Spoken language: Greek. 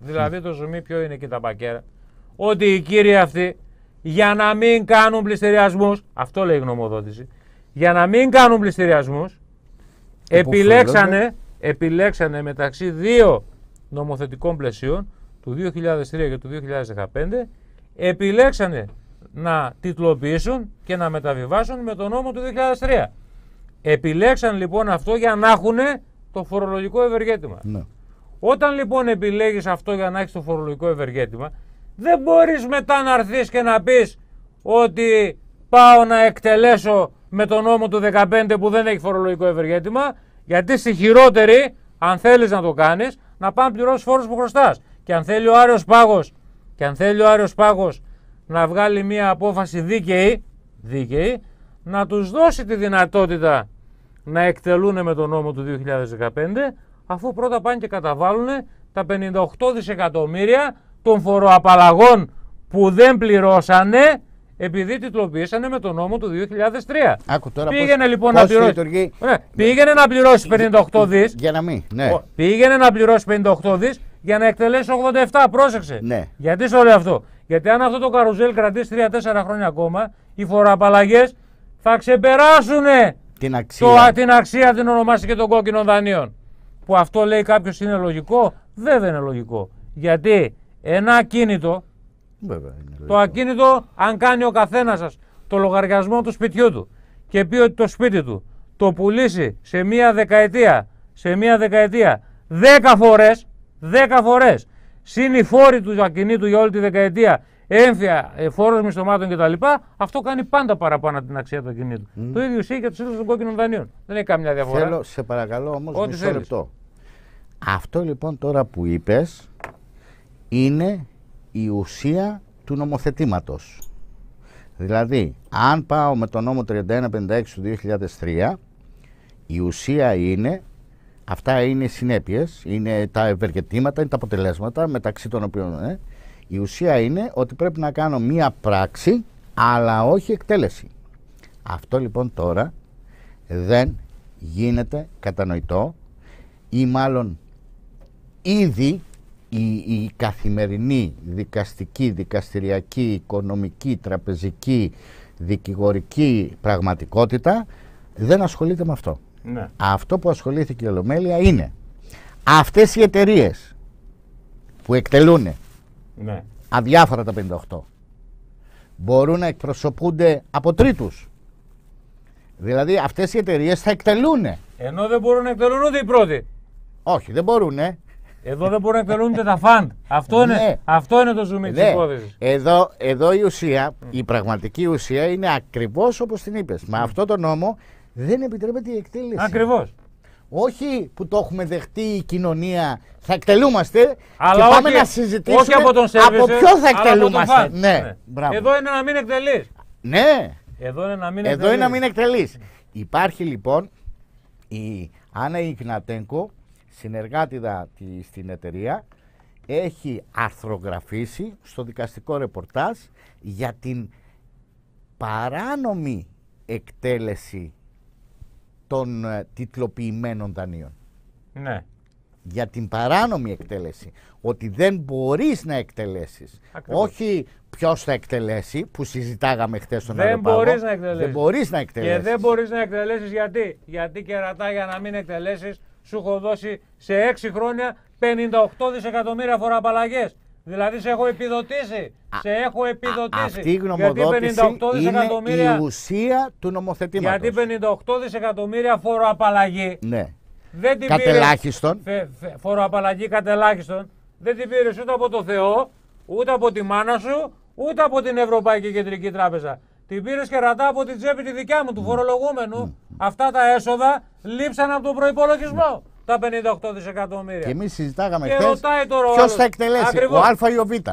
Δηλαδή το ζουμί ποιο είναι και τα μπακέρα. Ότι οι κύριοι αυτοί για να μην κάνουν πληστηριασμούς, αυτό λέει η γνωμοδότηση, για να μην κάνουν πληστηριασμούς, επιλέξανε, επιλέξανε μεταξύ δύο νομοθετικών πλαισίων του 2003 και του 2015, επιλέξανε να τιτλοποιήσουν και να μεταβιβάσουν με τον νόμο του 2003. Επιλέξαν λοιπόν αυτό για να έχουν το φορολογικό ευεργέτημα. Ναι. Όταν λοιπόν επιλέγεις αυτό για να έχεις το φορολογικό ευεργέτημα, δεν μπορείς μετά να έρθεις και να πεις ότι πάω να εκτελέσω με τον νόμο του 15 που δεν έχει φορολογικό ευεργέτημα, γιατί στη χειρότερη, αν θέλεις να το κάνεις, να πάνε πληρώσεις φόρους που χρωστάς. Και αν θέλει ο Άριος Πάγος, και αν θέλει ο Άριος Πάγος να βγάλει μια απόφαση δίκαιη, δίκαιη, να τους δώσει τη δυνατότητα να εκτελούν με τον νόμο του 2015, αφού πρώτα πάνε και καταβάλουν τα 58 δισεκατομμύρια των φοροαπαλλαγών που δεν πληρώσανε επειδή τιτλοποίησανε με τον νόμο του 2003. Άκου, τώρα πήγαινε λοιπόν να πληρώσει. Λειτουργεί... Ναι, πήγαινε να πληρώσει 58 δις. Για να μην. Ναι. Πήγαινε να πληρώσει 58 δις για να εκτελέσει 87. Πρόσεξε. Ναι. Γιατί σου λέω αυτό. Γιατί αν αυτό το καρουζέλ κρατήσει 3-4 χρόνια ακόμα, οι φοροαπαλλαγές θα ξεπεράσουν την αξία. Το, την αξία την ονομάστηκε των κόκκινων δανείων που αυτό λέει κάποιος είναι λογικό. Βέβαια είναι λογικό. Γιατί ένα ακίνητο, Βέβαια, είναι λογικό. το ακίνητο, αν κάνει ο καθένας σας το λογαριασμό του σπιτιού του και πει ότι το σπίτι του το πουλήσει σε μία δεκαετία, σε μία δεκαετία, δέκα φορές, δέκα φορές, συν οι του ακινήτου για όλη τη δεκαετία έμφυα, ε, φόρος μισθωμάτων κτλ. Αυτό κάνει πάντα παραπάνω την αξία του ακινήτου. Το ίδιο ισχύει για τους ίδιους των κόκκινων δανείων. Δεν έχει καμιά διαφορά. Θέλω, σε παρακαλώ όμως, μισό θέλεις. λεπτό. Αυτό λοιπόν τώρα που είπες είναι η ουσία του νομοθετήματος. Δηλαδή, αν πάω με το νόμο 3156 του 2003, η ουσία είναι, αυτά είναι οι συνέπειες, είναι τα ευεργετήματα, είναι τα αποτελέσματα μεταξύ των οποίων... Ε, η ουσία είναι ότι πρέπει να κάνω μία πράξη, αλλά όχι εκτέλεση. Αυτό λοιπόν τώρα δεν γίνεται κατανοητό ή μάλλον ήδη η, καθημερινή δικαστική, δικαστηριακή, οικονομική, τραπεζική, δικηγορική πραγματικότητα δεν ασχολείται με αυτό. Ναι. Αυτό που ασχολήθηκε η Ολομέλεια είναι αυτές οι εταιρείες που εκτελούν ναι. Αδιάφορα τα 58. Μπορούν να εκπροσωπούνται από τρίτους. Δηλαδή αυτές οι εταιρείες θα εκτελούν. Ενώ δεν μπορούν να εκτελούν ούτε οι πρώτοι. Όχι, δεν μπορούν. Εδώ δεν μπορούν να εκτελούν ούτε τα φαν Αυτό, είναι, ναι. αυτό είναι το ζουμί της ναι. υπόθεσης. Εδώ, εδώ η ουσία, η πραγματική ουσία είναι ακριβώς όπως την είπες. Με ναι. αυτό το νόμο δεν επιτρέπεται η εκτέλεση. Ακριβώς όχι που το έχουμε δεχτεί η κοινωνία, θα εκτελούμαστε. Αλλά και πάμε να συζητήσουμε όχι από, τον από ποιο θα εκτελούμαστε. Ναι, ναι. ναι, Εδώ είναι να μην εκτελείς. Ναι. Εδώ είναι να μην εκτελεί. Εδώ είναι να μην εκτελείς. Υπάρχει λοιπόν η Άννα Ιγνατέγκο, συνεργάτηδα στην εταιρεία, έχει αρθρογραφήσει στο δικαστικό ρεπορτάζ για την παράνομη εκτέλεση των ε, τιτλοποιημένων δανείων. Ναι. Για την παράνομη εκτέλεση. Ότι δεν μπορείς να εκτελέσεις. Όχι ποιος θα εκτελέσει, που συζητάγαμε χθες στον δεν μπορείς να δεν μπορείς να εκτελέσεις. Και δεν μπορείς να εκτελέσεις γιατί. Γιατί κερατά για να μην εκτελέσεις σου έχω δώσει σε 6 χρόνια 58 δισεκατομμύρια φοραπαλλαγές. Δηλαδή σε έχω επιδοτήσει. σε έχω επιδοτήσει. Α, αυτή η γνωμοδότηση είναι η ουσία του νομοθετήματος. Γιατί 58 δισεκατομμύρια φοροαπαλλαγή. Ναι. Δεν την κατελάχιστον. φοροαπαλλαγή κατελάχιστον. Δεν την πήρε ούτε από το Θεό, ούτε από τη μάνα σου, ούτε από την Ευρωπαϊκή Κεντρική Τράπεζα. Την πήρες και ρατά από την τσέπη τη δικιά μου, του φορολογούμενου. Mm. Αυτά τα έσοδα λείψαν από τον προπολογισμό τα 58 δισεκατομμύρια. Και εμείς συζητάγαμε χθε. Ποιος θα εκτελέσει, Ακριβώς. ο Α ή ο Β.